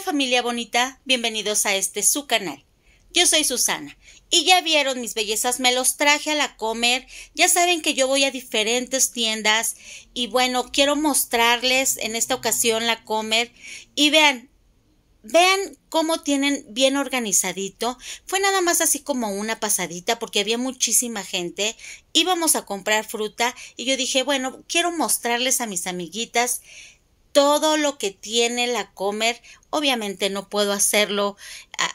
familia bonita? Bienvenidos a este su canal. Yo soy Susana y ya vieron mis bellezas, me los traje a la comer. Ya saben que yo voy a diferentes tiendas y bueno, quiero mostrarles en esta ocasión la comer y vean, Vean cómo tienen bien organizadito. Fue nada más así como una pasadita porque había muchísima gente. Íbamos a comprar fruta y yo dije, bueno, quiero mostrarles a mis amiguitas todo lo que tiene la comer. Obviamente no puedo hacerlo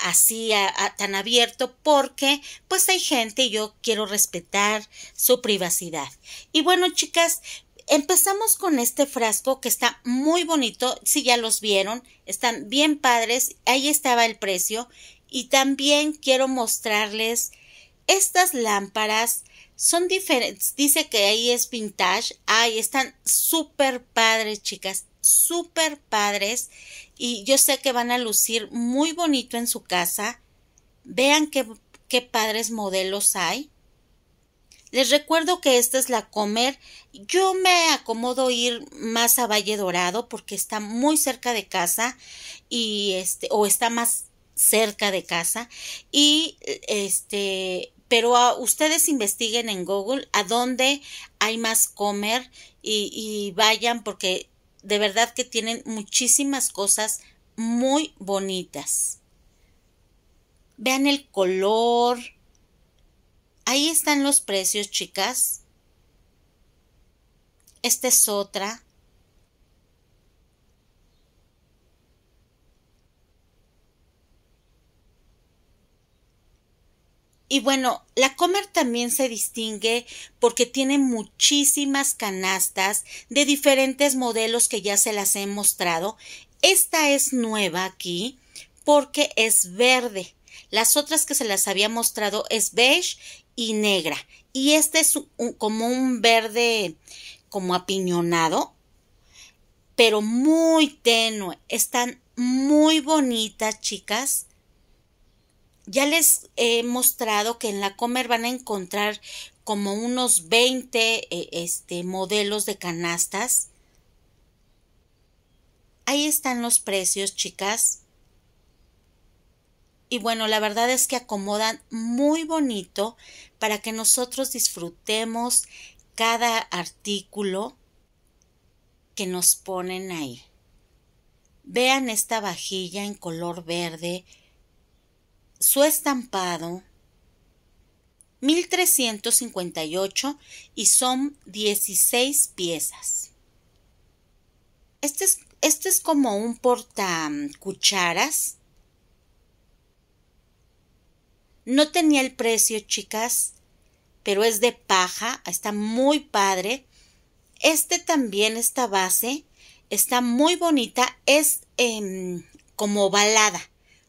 así tan abierto porque pues hay gente y yo quiero respetar su privacidad. Y bueno chicas, empezamos con este frasco que está muy bonito, si ya los vieron, están bien padres, ahí estaba el precio y también quiero mostrarles estas lámparas son diferentes. Dice que ahí es vintage. Ay, están súper padres, chicas súper padres y yo sé que van a lucir muy bonito en su casa. Vean qué, padres modelos hay. Les recuerdo que esta es la Comer. Yo me acomodo ir más a Valle Dorado porque está muy cerca de casa y este o está más cerca de casa y este pero ah, ustedes investiguen en Google a dónde hay más comer y, y vayan porque de verdad que tienen muchísimas cosas muy bonitas. Vean el color. Ahí están los precios, chicas. Esta es otra. Y bueno, la Comer también se distingue porque tiene muchísimas canastas de diferentes modelos que ya se las he mostrado. Esta es nueva aquí porque es verde. Las otras que se las había mostrado es beige y negra. Y este es como un verde como apiñonado, pero muy tenue. Están muy bonitas, chicas. Ya les he mostrado que en la Comer van a encontrar como unos 20 eh, este, modelos de canastas. Ahí están los precios, chicas. Y bueno, la verdad es que acomodan muy bonito para que nosotros disfrutemos cada artículo que nos ponen ahí. Vean esta vajilla en color verde, su estampado 1358 y son 16 piezas. Este es, este es como un porta cucharas. No tenía el precio, chicas, pero es de paja, está muy padre. Este también, esta base, está muy bonita, es em, como balada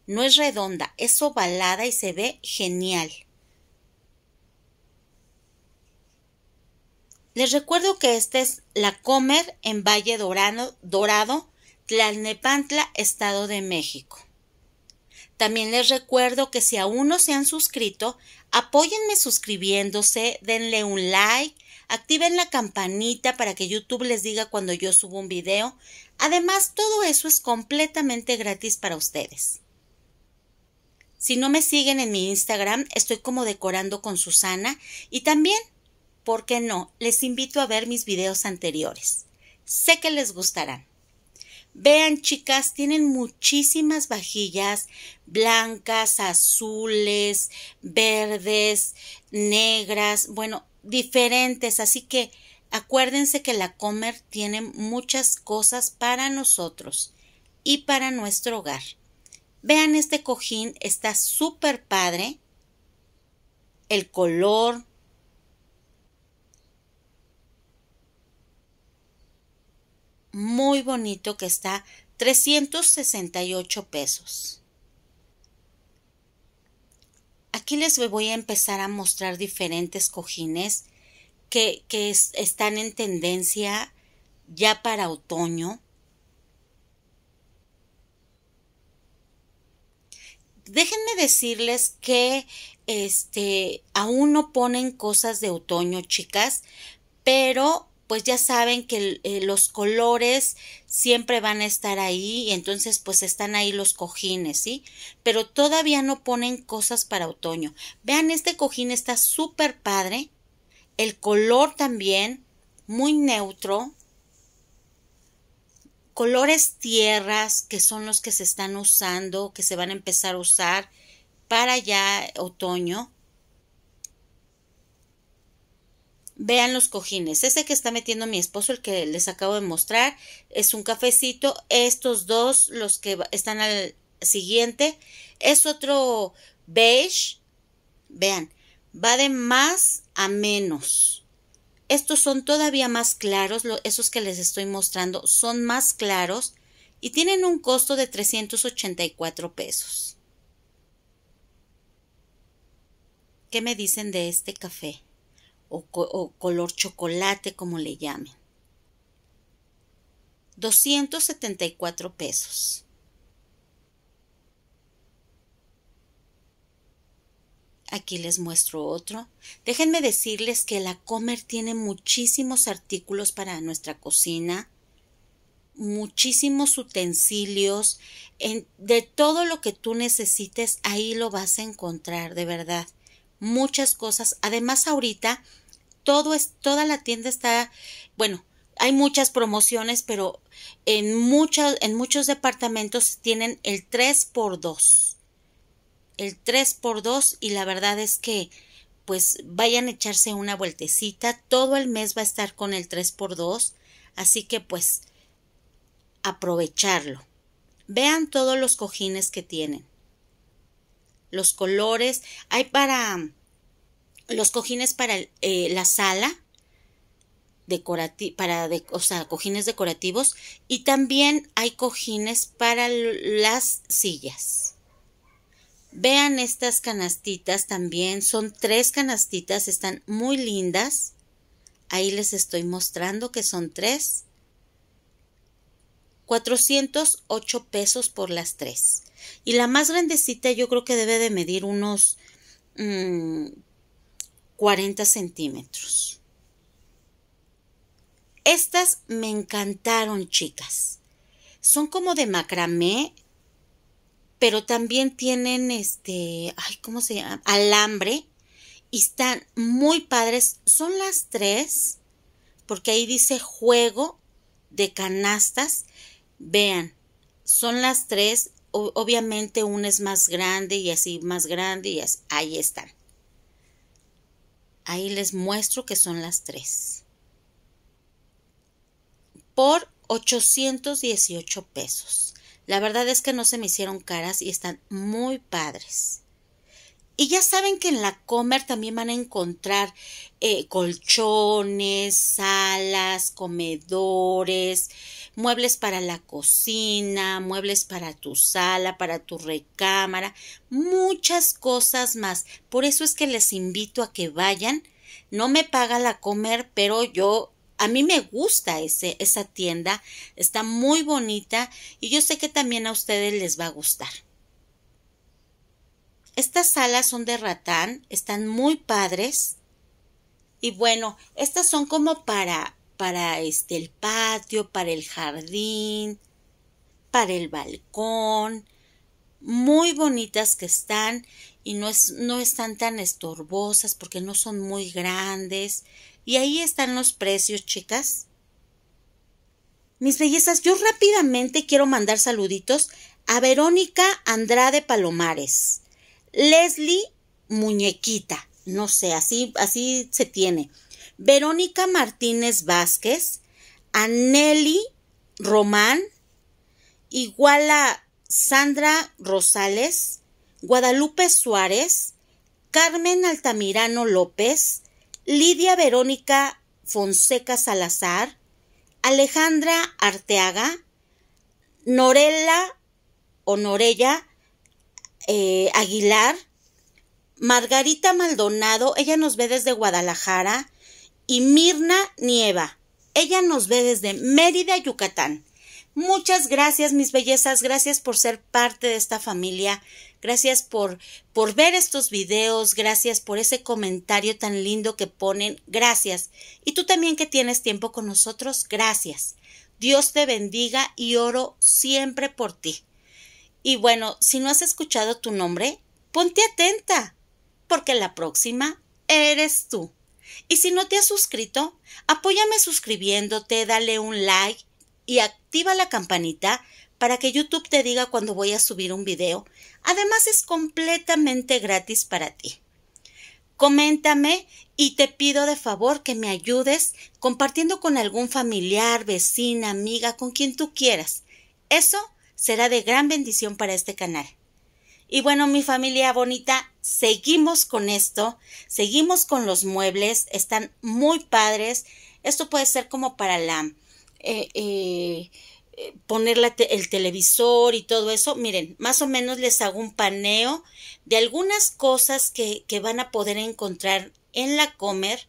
no es redonda, es ovalada y se ve genial. Les recuerdo que esta es la Comer en Valle Dorado, Dorado, Tlalnepantla, Estado de México. También les recuerdo que si aún no se han suscrito, apóyenme suscribiéndose, denle un like, activen la campanita para que YouTube les diga cuando yo subo un video. Además, todo eso es completamente gratis para ustedes. Si no me siguen en mi Instagram, estoy como decorando con Susana y también, ¿por qué no? Les invito a ver mis videos anteriores. Sé que les gustarán. Vean, chicas, tienen muchísimas vajillas blancas, azules, verdes, negras, bueno, diferentes. Así que acuérdense que la Comer tiene muchas cosas para nosotros y para nuestro hogar. Vean este cojín, está súper padre. El color. Muy bonito que está 368 pesos. Aquí les voy a empezar a mostrar diferentes cojines que, que están en tendencia ya para otoño. déjenme decirles que este aún no ponen cosas de otoño, chicas, pero pues ya saben que eh, los colores siempre van a estar ahí y entonces pues están ahí los cojines, ¿sí? Pero todavía no ponen cosas para otoño. Vean, este cojín está súper padre, el color también, muy neutro, colores tierras que son los que se están usando, que se van a empezar a usar para ya otoño. Vean los cojines. Ese que está metiendo mi esposo, el que les acabo de mostrar, es un cafecito. Estos dos, los que están al siguiente, es otro beige. Vean, va de más a menos. Estos son todavía más claros, esos que les estoy mostrando son más claros y tienen un costo de 384 pesos. ¿Qué me dicen de este café? O, color chocolate, como le llamen. 274 pesos. Aquí les muestro otro. Déjenme decirles que la Comer tiene muchísimos artículos para nuestra cocina, muchísimos utensilios, de todo lo que tú necesites, ahí lo vas a encontrar, de verdad. Muchas cosas. Además, ahorita, todo es, toda la tienda está, bueno, hay muchas promociones, pero en, muchas, en muchos departamentos tienen el 3x2 el 3x2 y la verdad es que pues vayan a echarse una vueltecita. Todo el mes va a estar con el 3x2, así que pues aprovecharlo. Vean todos los cojines que tienen. Los colores. Hay para los cojines para eh, la sala, para o sea, cojines decorativos y también hay cojines para las sillas. Vean estas canastitas también, son tres canastitas, están muy lindas. Ahí les estoy mostrando que son tres. 408 pesos por las tres. Y la más grandecita yo creo que debe de medir unos 40 mm, centímetros. Estas me encantaron, chicas. Son como de macramé, pero también tienen este, ay, ¿cómo se llama? Alambre y están muy padres. Son las tres, porque ahí dice juego de canastas. Vean, son las tres. obviamente una es más grande y así más grande y ahí están. Ahí les muestro que son las tres. Por 818 pesos. La verdad es que no se me hicieron caras y están muy padres. Y ya saben que en la Comer también van a encontrar eh, colchones, salas, comedores, muebles para la cocina, muebles para tu sala, para tu recámara, muchas cosas más. Por eso es que les invito a que vayan. No me paga la Comer, pero yo a mí me gusta ese, esa tienda, está muy bonita y yo sé que también a ustedes les va a gustar. Estas salas son de ratán, están muy padres. Y bueno, estas son como para, para este, el patio, para el jardín, para el balcón, muy bonitas que están y no, es, no están tan estorbosas porque no son muy grandes. Y ahí están los precios, chicas. Mis bellezas, yo rápidamente quiero mandar saluditos a Verónica Andrade Palomares, Leslie Muñequita, no sé, así, así se tiene. Verónica Martínez Vázquez, Aneli Román, Iguala Sandra Rosales, Guadalupe Suárez, Carmen Altamirano López, Lidia Verónica Fonseca Salazar, Alejandra Arteaga, Norella o eh, Aguilar, Margarita Maldonado, ella nos ve desde Guadalajara, y Mirna Nieva, ella nos ve desde Mérida, Yucatán. Muchas gracias, mis bellezas. Gracias por ser parte de esta familia. Gracias por, por ver estos videos. Gracias por ese comentario tan lindo que ponen. Gracias. Y tú también que tienes tiempo con nosotros. Gracias. Dios te bendiga y oro siempre por ti. Y bueno, si no has escuchado tu nombre, ponte atenta, porque la próxima eres tú. Y si no te has suscrito, apóyame suscribiéndote, dale un like y activa la campanita para que YouTube te diga cuando voy a subir un video. Además es completamente gratis para ti. Coméntame y te pido de favor que me ayudes compartiendo con algún familiar, vecina, amiga, con quien tú quieras. Eso será de gran bendición para este canal. Y bueno, mi familia bonita, seguimos con esto, seguimos con los muebles, están muy padres. Esto puede ser como para la eh, eh, eh, poner la el televisor y todo eso, miren, más o menos les hago un paneo de algunas cosas que, que van a poder encontrar en la comer.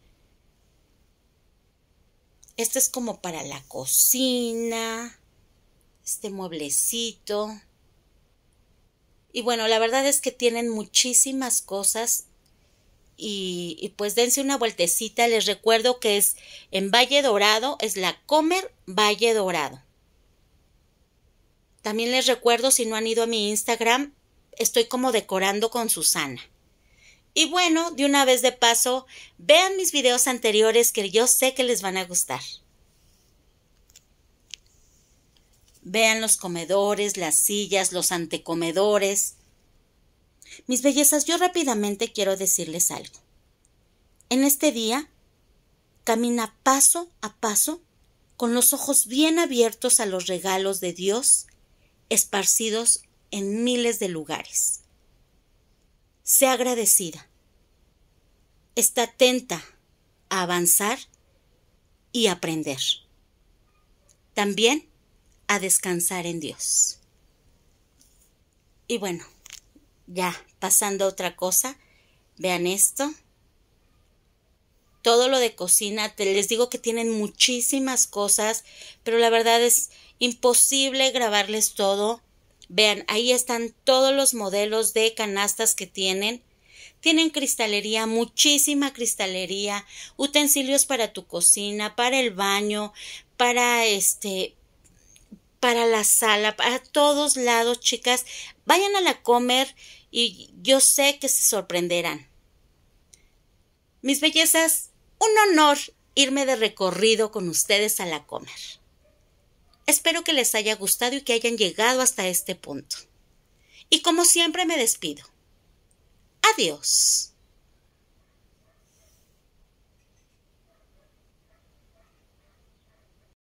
Este es como para la cocina, este mueblecito. Y bueno, la verdad es que tienen muchísimas cosas y, pues dense una vueltecita. Les recuerdo que es en Valle Dorado, es la Comer Valle Dorado. También les recuerdo, si no han ido a mi Instagram, estoy como decorando con Susana. Y bueno, de una vez de paso, vean mis videos anteriores que yo sé que les van a gustar. Vean los comedores, las sillas, los antecomedores, mis bellezas, yo rápidamente quiero decirles algo. En este día, camina paso a paso, con los ojos bien abiertos a los regalos de Dios, esparcidos en miles de lugares. Sé agradecida. Está atenta a avanzar y aprender. También a descansar en Dios. Y bueno, ya, pasando a otra cosa, vean esto. Todo lo de cocina, te, les digo que tienen muchísimas cosas, pero la verdad es imposible grabarles todo. Vean, ahí están todos los modelos de canastas que tienen. Tienen cristalería, muchísima cristalería, utensilios para tu cocina, para el baño, para este, para la sala, para todos lados, chicas. Vayan a la comer y yo sé que se sorprenderán. Mis bellezas, un honor irme de recorrido con ustedes a la comer. Espero que les haya gustado y que hayan llegado hasta este punto. Y como siempre me despido. Adiós.